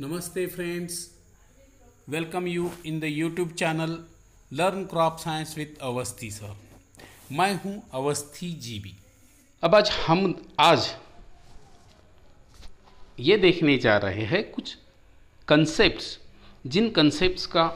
नमस्ते friends welcome you in the YouTube channel learn crop science with Awasthi sir मैं हूं Awasthi GB अब आज हम आज ये देखने जा रहे हैं कुछ कंसेप्ट्स जिन कंसेप्ट्स का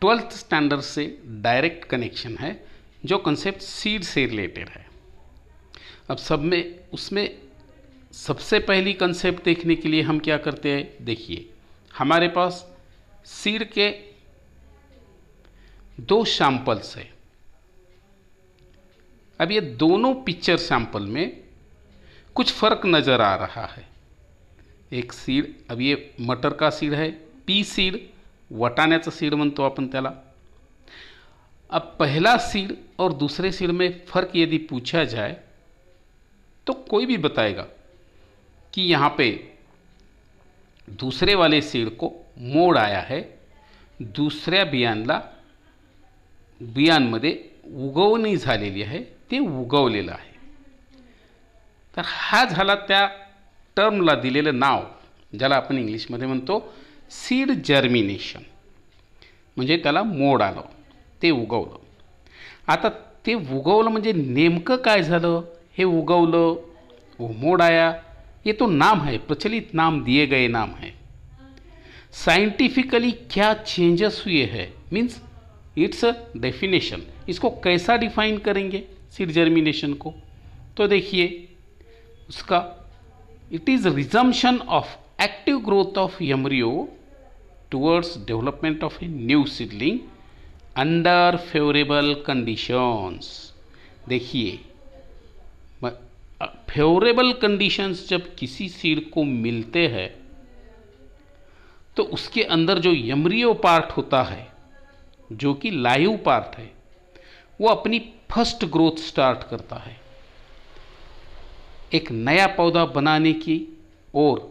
ट्वेल्थ स्टैंडर्ड से डायरेक्ट कनेक्शन है जो कंसेप्ट सीड से रिलेटेड है अब सब में उसमें सबसे पहली कंसेप्ट देखने के लिए हम क्या करते हैं देखिए हमारे पास सिर के दो सैंपल्स है अब ये दोनों पिक्चर सैंपल में कुछ फर्क नज़र आ रहा है एक सीड अब ये मटर का सीड है पी सीड का सीड म्हणतो अपन त्याला अब पहला सीड और दूसरे सीड में फ़र्क यदि पूछा जाए तो कोई भी बताएगा कि यहाँ पे दूसरे वाले सीड को मोड आया आहे दुसऱ्या बियांला बियांमध्ये उगवणी झालेली आहे ते उगवलेलं आहे तर हा झाला त्या टर्मला दिलेलं नाव ज्याला आपण इंग्लिशमध्ये म्हणतो सीड जर्मिनेशन म्हणजे त्याला मोड आलं ते उगवलं आता ते उगवलं म्हणजे नेमकं काय झालं हे उगवलं मोड आया ये तो नाम है प्रचलित नाम दिए गए नाम है साइंटिफिकली क्या चेंजेस हुए हैं मीन्स इट्स अ डेफिनेशन इसको कैसा डिफाइन करेंगे सीड जर्मिनेशन को तो देखिए उसका it is resumption of active growth of embryo towards development of a new seedling under favourable conditions देखिए फेवरेबल कंडीशंस जब किसी सीड को मिलते हैं तो उसके अंदर जो यमरियो पार्ट होता है जो कि लाइव पार्ट है वो अपनी फर्स्ट ग्रोथ स्टार्ट करता है एक नया पौधा बनाने की और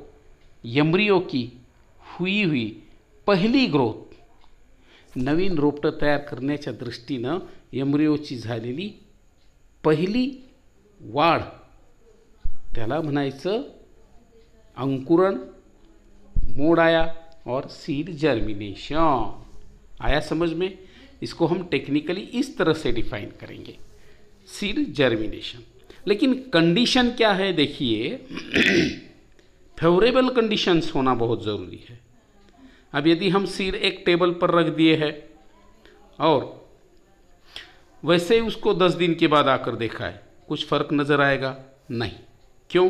यमरियो की हुई हुई पहली ग्रोथ नवीन रोपटं तयार करण्याच्या दृष्टीनं यमरियो झालेली पहिली वाढ त्याला म्हणायचं अंकुरण मोड आया और सीड जर्मिनेशन आया समझ में इसको हम टेक्निकली इस तरह से डिफाइन करेंगे सीड जर्मिनेशन लेकिन कंडीशन क्या है देखिए फेवरेबल कंडीशंस होना बहुत ज़रूरी है अब यदि हम सीड एक टेबल पर रख दिए है और वैसे ही उसको दस दिन के बाद आकर देखा है कुछ फ़र्क नज़र आएगा नहीं क्यों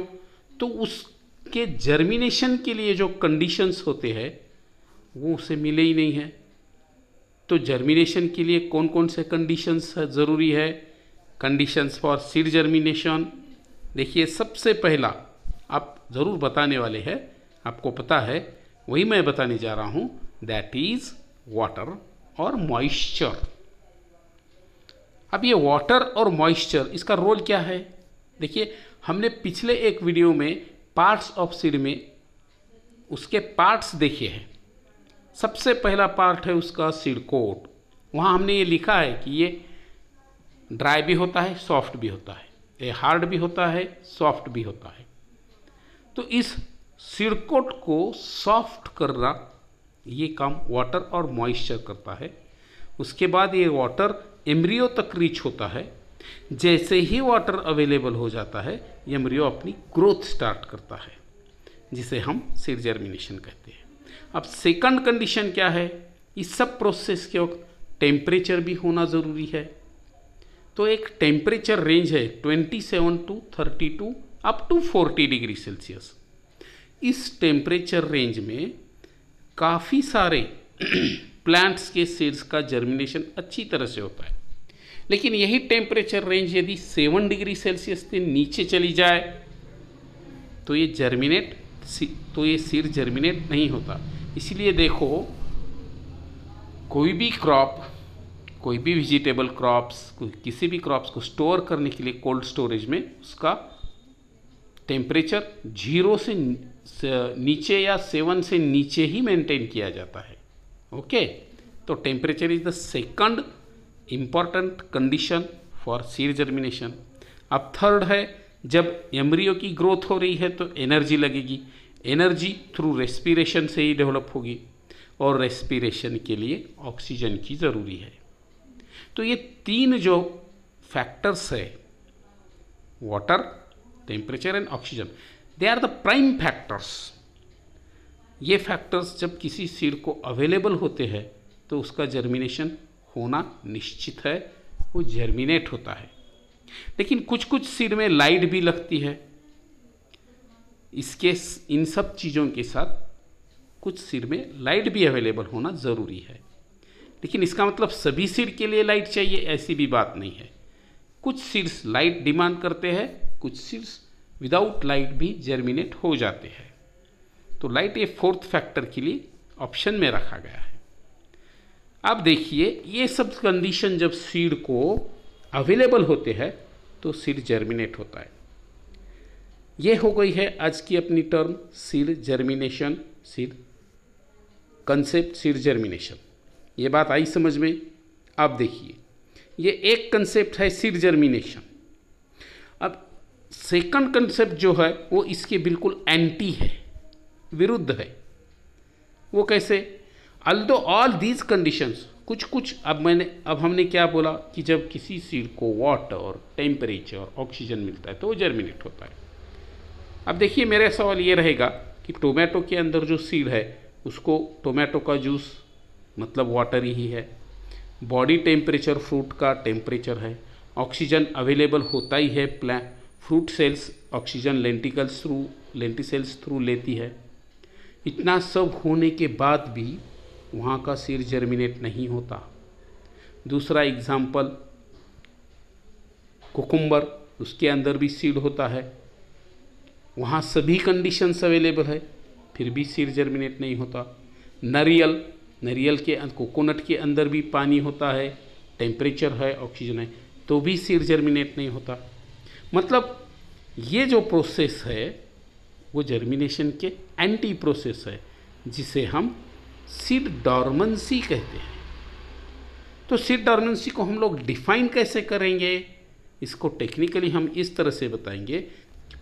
तो उसके जर्मिनेशन के लिए जो कंडीशंस होते हैं वो उसे मिले ही नहीं है तो जर्मिनेशन के लिए कौन कौन से कंडीशंस ज़रूरी है कंडीशंस फॉर सीड जर्मिनेशन देखिए सबसे पहला आप ज़रूर बताने वाले हैं आपको पता है वही मैं बताने जा रहा हूँ दैट इज़ वाटर और मॉइस्चर अब ये वाटर और मॉइस्चर इसका रोल क्या है देखिए हमने पिछले एक वीडियो में पार्ट्स ऑफ सिर में उसके पार्ट्स देखे हैं सबसे पहला पार्ट है उसका कोट वहाँ हमने ये लिखा है कि ये ड्राई भी होता है सॉफ्ट भी होता है ये हार्ड भी होता है सॉफ्ट भी होता है तो इस सिरकोट को सॉफ्ट करना ये काम वाटर और मॉइस्चर करता है उसके बाद ये वाटर एम्ब्रियो तक रीच होता है जैसे ही वाटर अवेलेबल हो जाता है यमरियो अपनी ग्रोथ स्टार्ट करता है जिसे हम सीड जर्मिनेशन कहते हैं अब सेकंड कंडीशन क्या है इस सब प्रोसेस के वक्त टेम्परेचर भी होना ज़रूरी है तो एक टेम्परेचर रेंज है 27 to 32 up to 40 degree Celsius इस टेम्परेचर रेंज में काफ़ी सारे प्लांट्स के सीड्स का जर्मिनेशन अच्छी तरह से होता है लेकिन यही टेम्परेचर रेंज यदि सेवन डिग्री सेल्सियस से नीचे चली जाए तो ये जर्मिनेट तो ये सिर जर्मिनेट नहीं होता इसलिए देखो कोई भी क्रॉप कोई भी वेजिटेबल क्रॉप्स किसी भी क्रॉप्स को स्टोर करने के लिए कोल्ड स्टोरेज में उसका टेम्परेचर जीरो से नीचे या सेवन से नीचे ही मेंटेन किया जाता है ओके तो temperature is the second important condition for seed germination अब थर्ड है जब एम्ब्रियो की ग्रोथ हो रही है तो एनर्जी लगेगी एनर्जी थ्रू रेस्पिरेशन से ही डेवलप होगी और रेस्पिरेशन के लिए ऑक्सीजन की ज़रूरी है तो ये तीन जो फैक्टर्स है water temperature and oxygen they are the prime factors ये फैक्टर्स जब किसी सीड को अवेलेबल होते हैं तो उसका जर्मिनेशन होना निश्चित है वो जर्मिनेट होता है लेकिन कुछ कुछ सिर में लाइट भी लगती है इसके इन सब चीज़ों के साथ कुछ सिर में लाइट भी अवेलेबल होना ज़रूरी है लेकिन इसका मतलब सभी सिर के लिए लाइट चाहिए ऐसी भी बात नहीं है कुछ सिर्स लाइट डिमांड करते हैं कुछ सिर्स विदाउट लाइट भी जर्मिनेट हो जाते हैं तो लाइट ये फोर्थ फैक्टर के लिए ऑप्शन में रखा गया है अब देखिए ये सब कंडीशन जब सीड को अवेलेबल होते हैं तो सीड जर्मिनेट होता है ये हो गई है आज की अपनी term seed germination seed concept seed germination ये बात आई समझ में आप देखिए ये एक कंसेप्ट है सीड जर्मिनेशन अब सेकंड कंसेप्ट जो है वो इसके बिल्कुल एंटी है विरुद्ध है वो कैसे अल्दो ऑल दीज कंडीशंस कुछ कुछ अब मैंने अब हमने क्या बोला कि जब किसी सीड को वाटर टेम्परेचर ऑक्सीजन मिलता है तो वो जर्मिनेट होता है अब देखिए मेरा सवाल ये रहेगा कि टोमेटो के अंदर जो सीड है उसको टोमेटो का जूस मतलब वाटर ही है बॉडी टेम्परेचर फ्रूट का टेम्परेचर है ऑक्सीजन अवेलेबल होता ही है प्ला fruit cells oxygen lenticels through लेंटी सेल्स थ्रू लेती है इतना सब होने के बाद भी वहाँ का सिर जर्मिनेट नहीं होता दूसरा एग्जाम्पल कुकुम्बर उसके अंदर भी सीड होता है वहाँ सभी कंडीशंस अवेलेबल है फिर भी सीड जर्मिनेट नहीं होता नरियल नरियल के कोकोनट के अंदर भी पानी होता है टेम्परेचर है ऑक्सीजन है तो भी सीड जर्मिनेट नहीं होता मतलब ये जो प्रोसेस है वो जर्मिनेशन के एंटी प्रोसेस है जिसे हम सिड डॉर्मेंसी कहते हैं तो सीड डॉर्मेंसी को हम लोग डिफाइन कैसे करेंगे इसको टेक्निकली हम इस तरह से बताएंगे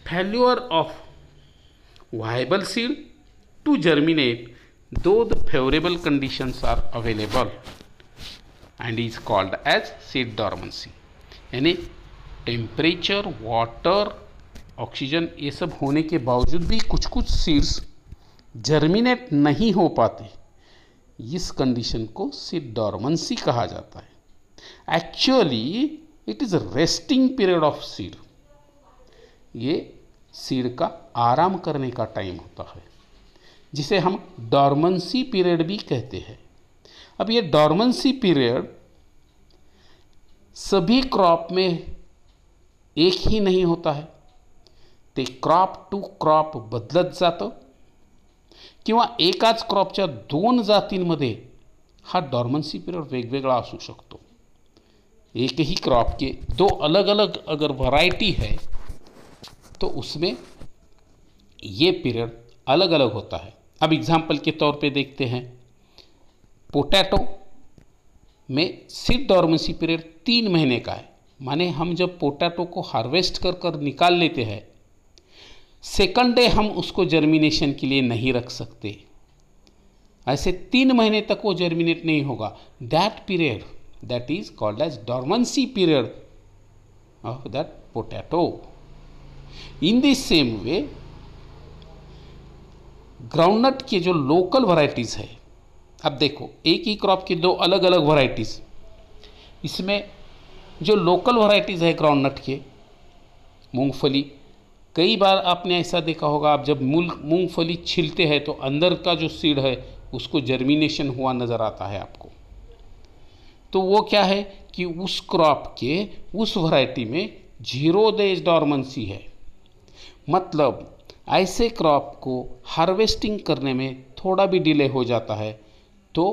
failure of viable seed to germinate though the favourable conditions are available and is called as seed dormancy यानी टेम्परेचर वाटर ऑक्सीजन ये सब होने के बावजूद भी कुछ कुछ सीड्स जर्मिनेट नहीं हो पाते इस कंडीशन को सिड डॉर्मेंसी कहा जाता है actually it is resting period of seed ये सीड का आराम करने का टाइम होता है जिसे हम डॉर्मेंसी पीरियड भी कहते हैं अब ये डॉर्मेंसी पीरियड सभी क्रॉप में एक ही नहीं होता है ते क्रॉप टू क्रॉप बदलत जाता कि एक क्रॉप दोन जी हा डॉर्मन्सी पीरियड वेगवेगा आू शको एक ही क्रॉप के दो अलग अलग अगर वैरायटी है तो उसमें ये पीरियड अलग अलग होता है अब एग्जाम्पल के तौर पे देखते हैं पोटैटो में सिर्फ डॉर्मेंसी पीरियड तीन महीने का है माने हम जब पोटैटो को हार्वेस्ट कर कर निकाल लेते हैं सेकंड डे हम उसको जर्मिनेशन के लिए नहीं रख सकते ऐसे तीन महीने तक वो जर्मिनेट नहीं होगा that period that is called as dormancy period of that potato in this same way groundnut के जो लोकल वराइटीज है अब देखो एक ही क्रॉप की दो अलग अलग वराइटीज इसमें जो लोकल वराइटीज है ग्राउंडनट के मूंगफली कई बार आपने ऐसा देखा होगा आप जब मूल मूंगफली छिलते हैं तो अंदर का जो सीड है उसको जर्मिनेशन हुआ नज़र आता है आपको तो वो क्या है कि उस क्रॉप के उस वैरायटी में जीरो देज डॉर्मेंसी है मतलब ऐसे क्रॉप को हार्वेस्टिंग करने में थोड़ा भी डिले हो जाता है तो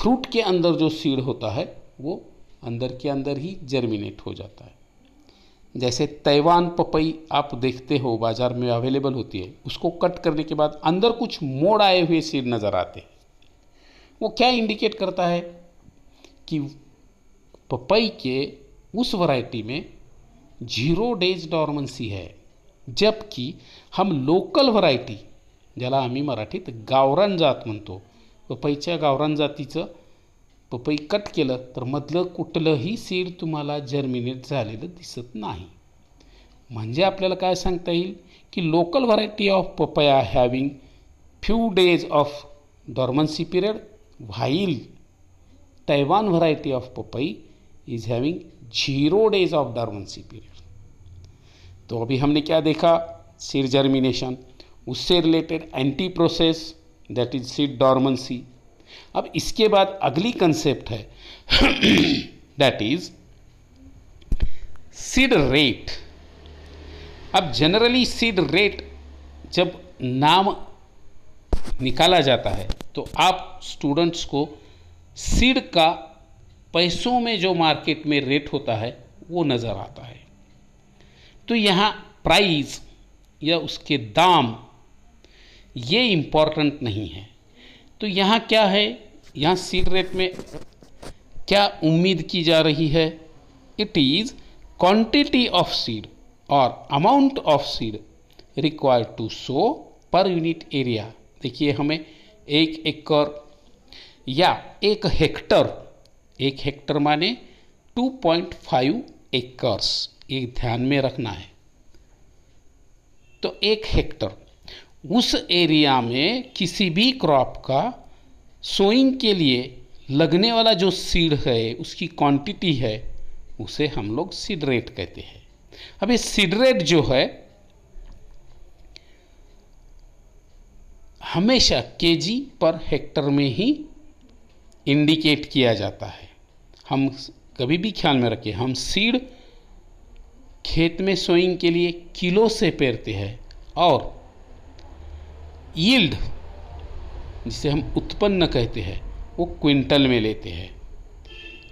फ्रूट के अंदर जो सीड होता है वो अंदर के अंदर ही जर्मिनेट हो जाता है जैसे तैवान पपई आप देखते हो बाज़ार में अवेलेबल होती है उसको कट करने के बाद अंदर कुछ मोड़ आए हुए सीड नज़र आते हैं वो क्या इंडिकेट करता है कि पपई के उस वैरायटी में जीरो डेज डॉर्मेंसी है जबकि हम लोकल व्हरायटी ज्याला आम्ही मराठीत गावरान जात म्हणतो पपईच्या गावरान जातीचं तो पपई कट के मधल कुटल ही सीड तुम्हारा जर्मिनेट जासत नहीं मजे अपने का संगता कि local variety of papaya having few days of dormancy period while Taiwan variety of papaya is having zero days of dormancy period तो अभी हमने क्या देखा सीड जर्मिनेशन उससे related anti process that is seed dormancy अब इसके बाद अगली कंसेप्ट है दैट इज सीड रेट अब जनरली सीड रेट जब नाम निकाला जाता है तो आप स्टूडेंट्स को सीड का पैसों में जो मार्केट में रेट होता है वो नज़र आता है तो यहाँ प्राइस या उसके दाम ये इम्पॉर्टेंट नहीं है तो यहाँ क्या है यहाँ सीड रेट में क्या उम्मीद की जा रही है it is quantity of seed और amount of seed required to sow per unit area देखिए हमें एक एकड़ या एक हेक्टर एक हेक्टर माने 2.5 एकर्स ये ध्यान में रखना है तो एक हेक्टर उस एरिया में किसी भी क्रॉप का सोइंग के लिए लगने वाला जो सीड है उसकी क्वांटिटी है उसे हम लोग सीडरेट कहते हैं अब ये सीडरेट जो है हमेशा केजी पर हेक्टर में ही इंडिकेट किया जाता है हम कभी भी ख्याल में रखें हम सीड खेत में सोइंग के लिए किलो से पेरते हैं और यील्ड जिसे हम उत्पन्न कहते हैं वो क्विंटल में लेते हैं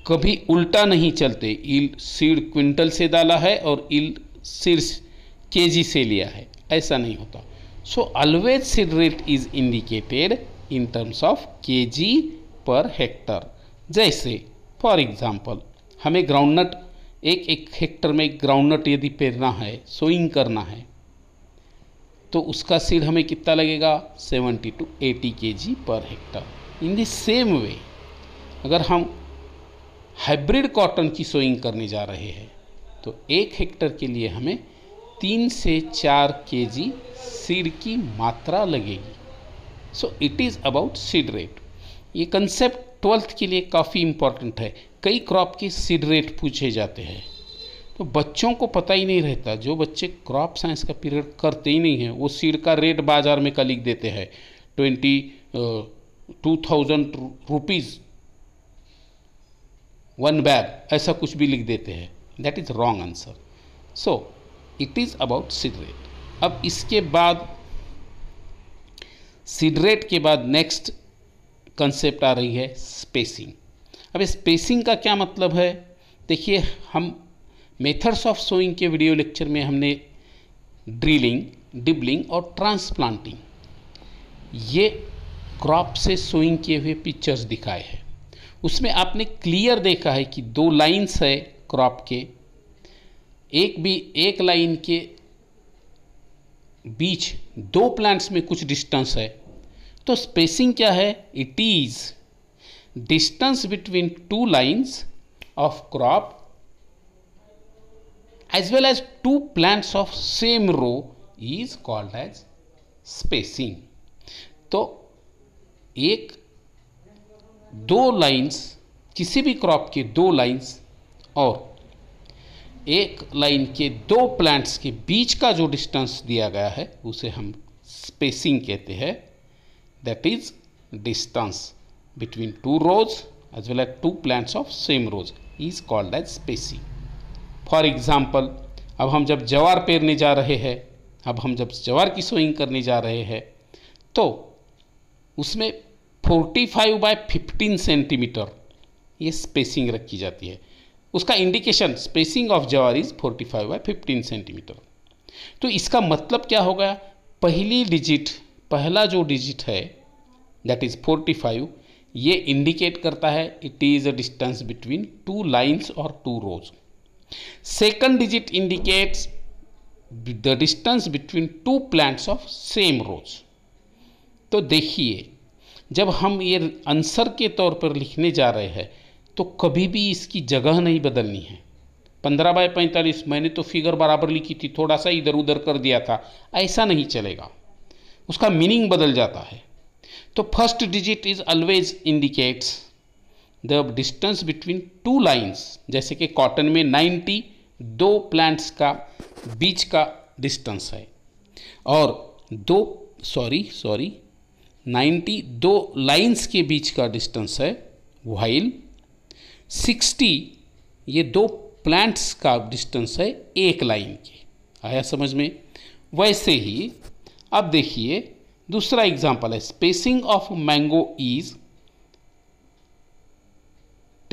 कभी उल्टा नहीं चलते ईल्ड सीड क्विंटल से डाला है और इल शीर्ष केजी से लिया है ऐसा नहीं होता so always seed rate is indicated in terms of KG per hectare जैसे फॉर एग्जांपल हमें ग्राउंडनट एक एक हेक्टर में ग्राउंडनट यदि पेरना है सोइंग करना है तो उसका सीड हमें कितना लगेगा 70 to 80 K G per hectare in the same way अगर हम हाइब्रिड कॉटन की सोइंग करने जा रहे हैं तो एक हेक्टर के लिए हमें तीन से चार के जी सीड की मात्रा लगेगी so it is about seed rate ये कंसेप्ट ट्वेल्थ के लिए काफ़ी इम्पॉर्टेंट है कई क्रॉप के सीड रेट पूछे जाते हैं तो बच्चों को पता ही नहीं रहता जो बच्चे क्रॉप साइंस का पीरियड करते ही नहीं हैं वो सीड का रेट बाज़ार में का लिख देते हैं twenty two thousand rupees one bag ऐसा कुछ भी लिख देते हैं that is wrong answer so it is about seed rate अब इसके बाद सिगरेट के बाद नेक्स्ट कंसेप्ट आ रही है स्पेसिंग अब स्पेसिंग का क्या मतलब है देखिए हम मेथड्स ऑफ सोइंग के वीडियो लेक्चर में हमने ड्रिलिंग डिबलिंग और ट्रांसप्लांटिंग ये क्रॉप से सोइंग किए हुए पिक्चर्स दिखाए हैं उसमें आपने क्लियर देखा है कि दो लाइंस है क्रॉप के एक भी एक लाइन के बीच दो प्लांट्स में कुछ डिस्टेंस है तो स्पेसिंग क्या है it is distance between two lines of crop as well as two plants of same row is called as spacing तो एक दो लाइंस किसी भी क्रॉप के दो लाइंस और एक लाइन के दो प्लांट्स के बीच का जो डिस्टेंस दिया गया है उसे हम स्पेसिंग कहते हैं that is distance between two rows as well as two plants of same rows is called as spacing. For example अब हम जब जवार पेरने जा रहे हैं अब हम जब जवार की सोइंग करने जा रहे हैं तो उसमें 45 फाइव बाय फिफ्टीन सेंटीमीटर ये स्पेसिंग रखी जाती है उसका indication spacing of jowar is 45 five by fifteen centimetre तो इसका मतलब क्या हो गया पहली डिजिट पहला जो डिजिट है दैट इज़ 45 ये इंडिकेट करता है it is a distance between two lines और two rows Second digit indicates the distance between two plants of same rows. तो देखिए जब हम ये आंसर के तौर पर लिखने जा रहे हैं तो कभी भी इसकी जगह नहीं बदलनी है पंद्रह बाय पैंतालीस मैंने तो फिगर बराबर लिखी थी थोड़ा सा इधर उधर कर दिया था ऐसा नहीं चलेगा उसका मीनिंग बदल जाता है तो first digit is always indicates the distance between two lines जैसे कि कॉटन में 90 दो प्लांट्स का बीच का डिस्टेंस है और दो सॉरी सॉरी 90 दो लाइंस के बीच का डिस्टेंस है वाइल 60 ये दो प्लांट्स का डिस्टेंस है एक लाइन के आया समझ में वैसे ही अब देखिए दूसरा एग्जांपल है spacing of mango is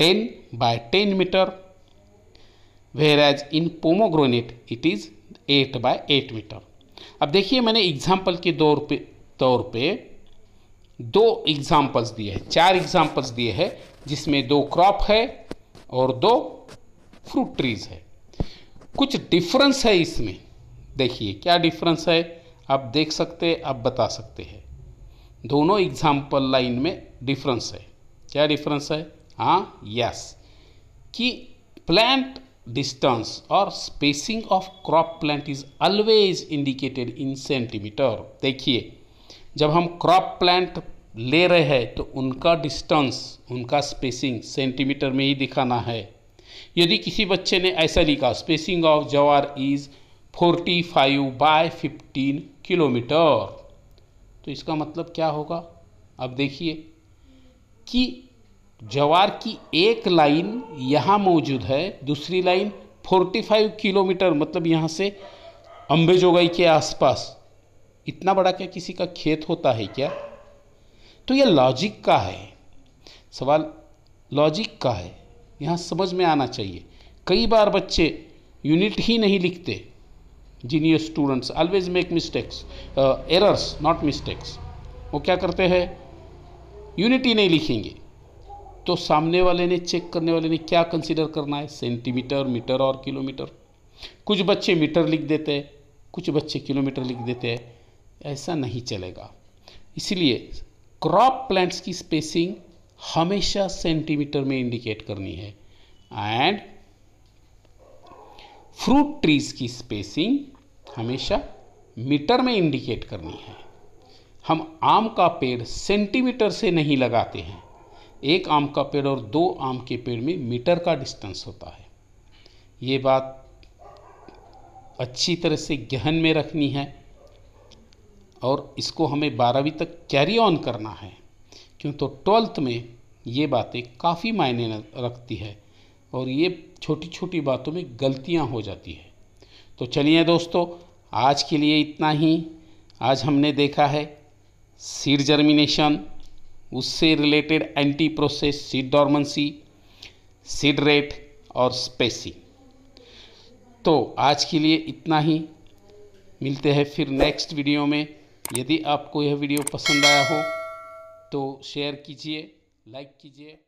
10 by 10 meter whereas in pomegranate it is 8 by 8 meter अब देखिए मैंने एग्जाम्पल के दौर पे तौर पे दो एग्जाम्पल्स दिए हैं चार एग्जाम्पल्स दिए हैं जिसमें दो क्रॉप है और दो फ्रूट ट्रीज है कुछ डिफरेंस है इसमें देखिए क्या डिफरेंस है आप देख सकते हैं आप बता सकते हैं दोनों एग्जाम्पल लाइन में डिफरेंस है क्या डिफरेंस है हाँ यस कि प्लांट डिस्टेंस और spacing of crop plant is always indicated in centimetre देखिए जब हम क्रॉप प्लांट ले रहे हैं तो उनका डिस्टेंस उनका स्पेसिंग सेंटीमीटर में ही दिखाना है यदि किसी बच्चे ने ऐसा लिखा spacing of jowar is 45 by fifteen kilometre तो इसका मतलब क्या होगा अब देखिए कि जवार की एक लाइन यहाँ मौजूद है दूसरी लाइन 45 किलोमीटर मतलब यहाँ से अम्बेजोगाई के आसपास इतना बड़ा क्या किसी का खेत होता है क्या तो यह लॉजिक का है सवाल लॉजिक का है यहाँ समझ में आना चाहिए कई बार बच्चे यूनिट ही नहीं लिखते junior students always make mistakes errors not mistakes वो क्या करते हैं यूनिट ही नहीं लिखेंगे तो सामने वाले ने चेक करने वाले ने क्या कंसिडर करना है सेंटीमीटर मीटर और किलोमीटर कुछ बच्चे मीटर लिख देते हैं कुछ बच्चे किलोमीटर लिख देते हैं ऐसा नहीं चलेगा इसलिए क्रॉप प्लांट्स की स्पेसिंग हमेशा सेंटीमीटर में इंडिकेट करनी है एंड फ्रूट ट्रीज की स्पेसिंग हमेशा मीटर में इंडिकेट करनी है हम आम का पेड़ सेंटीमीटर से नहीं लगाते हैं एक आम का पेड़ और दो आम के पेड़ में मीटर का डिस्टेंस होता है ये बात अच्छी तरह से गहन में रखनी है और इसको हमें बारहवीं तक कैरी ऑन करना है क्यों तो ट्वेल्थ में ये बातें काफ़ी मायने रखती है और ये छोटी छोटी बातों में गलतियाँ हो जाती है तो चलिए दोस्तों आज के लिए इतना ही आज हमने देखा है सीड जर्मिनेशन उससे related anti process seed dormancy seed rate और स्पेसी तो आज के लिए इतना ही मिलते हैं फिर नेक्स्ट वीडियो में यदि आपको यह वीडियो पसंद आया हो तो शेयर कीजिए लाइक कीजिए